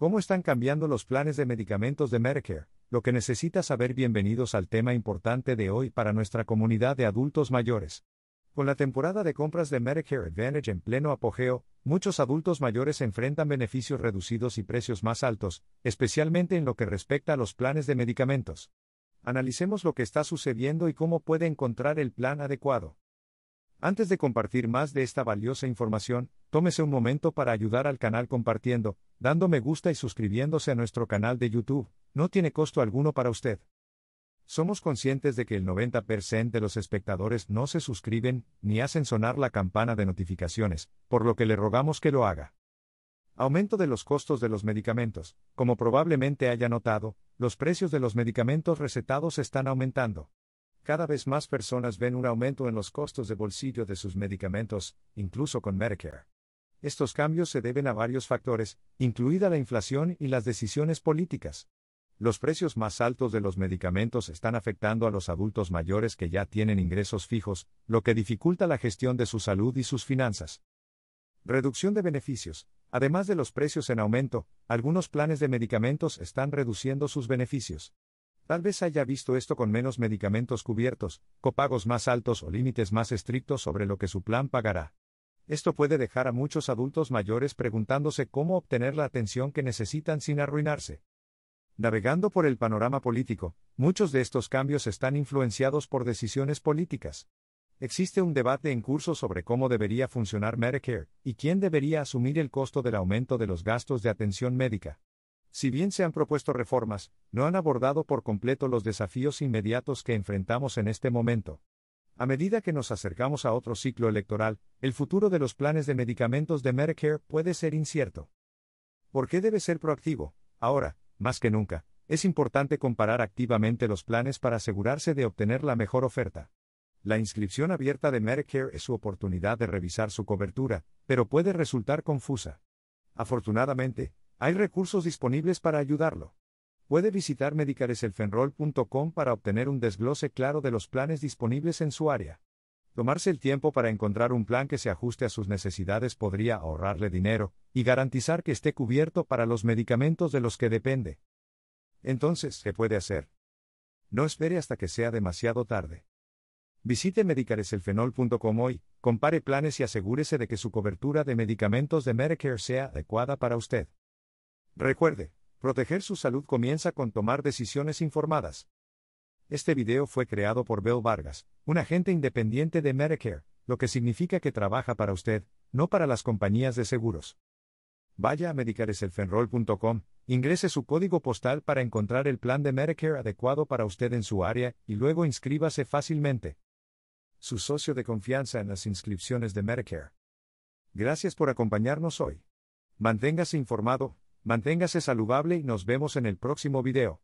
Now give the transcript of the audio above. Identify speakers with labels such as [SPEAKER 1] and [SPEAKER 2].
[SPEAKER 1] ¿Cómo están cambiando los planes de medicamentos de Medicare? Lo que necesitas saber bienvenidos al tema importante de hoy para nuestra comunidad de adultos mayores. Con la temporada de compras de Medicare Advantage en pleno apogeo, muchos adultos mayores enfrentan beneficios reducidos y precios más altos, especialmente en lo que respecta a los planes de medicamentos. Analicemos lo que está sucediendo y cómo puede encontrar el plan adecuado. Antes de compartir más de esta valiosa información, tómese un momento para ayudar al canal compartiendo, dando me gusta y suscribiéndose a nuestro canal de YouTube, no tiene costo alguno para usted. Somos conscientes de que el 90% de los espectadores no se suscriben ni hacen sonar la campana de notificaciones, por lo que le rogamos que lo haga. Aumento de los costos de los medicamentos. Como probablemente haya notado, los precios de los medicamentos recetados están aumentando. Cada vez más personas ven un aumento en los costos de bolsillo de sus medicamentos, incluso con Medicare. Estos cambios se deben a varios factores, incluida la inflación y las decisiones políticas. Los precios más altos de los medicamentos están afectando a los adultos mayores que ya tienen ingresos fijos, lo que dificulta la gestión de su salud y sus finanzas. Reducción de beneficios. Además de los precios en aumento, algunos planes de medicamentos están reduciendo sus beneficios. Tal vez haya visto esto con menos medicamentos cubiertos, copagos más altos o límites más estrictos sobre lo que su plan pagará. Esto puede dejar a muchos adultos mayores preguntándose cómo obtener la atención que necesitan sin arruinarse. Navegando por el panorama político, muchos de estos cambios están influenciados por decisiones políticas. Existe un debate en curso sobre cómo debería funcionar Medicare y quién debería asumir el costo del aumento de los gastos de atención médica. Si bien se han propuesto reformas, no han abordado por completo los desafíos inmediatos que enfrentamos en este momento. A medida que nos acercamos a otro ciclo electoral, el futuro de los planes de medicamentos de Medicare puede ser incierto. ¿Por qué debe ser proactivo? Ahora, más que nunca, es importante comparar activamente los planes para asegurarse de obtener la mejor oferta. La inscripción abierta de Medicare es su oportunidad de revisar su cobertura, pero puede resultar confusa. Afortunadamente, hay recursos disponibles para ayudarlo. Puede visitar medicareselfenrol.com para obtener un desglose claro de los planes disponibles en su área. Tomarse el tiempo para encontrar un plan que se ajuste a sus necesidades podría ahorrarle dinero y garantizar que esté cubierto para los medicamentos de los que depende. Entonces, ¿qué puede hacer? No espere hasta que sea demasiado tarde. Visite medicareselfenol.com hoy, compare planes y asegúrese de que su cobertura de medicamentos de Medicare sea adecuada para usted. Recuerde, proteger su salud comienza con tomar decisiones informadas. Este video fue creado por Bill Vargas, un agente independiente de Medicare, lo que significa que trabaja para usted, no para las compañías de seguros. Vaya a medicareselfenroll.com, ingrese su código postal para encontrar el plan de Medicare adecuado para usted en su área y luego inscríbase fácilmente. Su socio de confianza en las inscripciones de Medicare. Gracias por acompañarnos hoy. Manténgase informado, Manténgase saludable y nos vemos en el próximo video.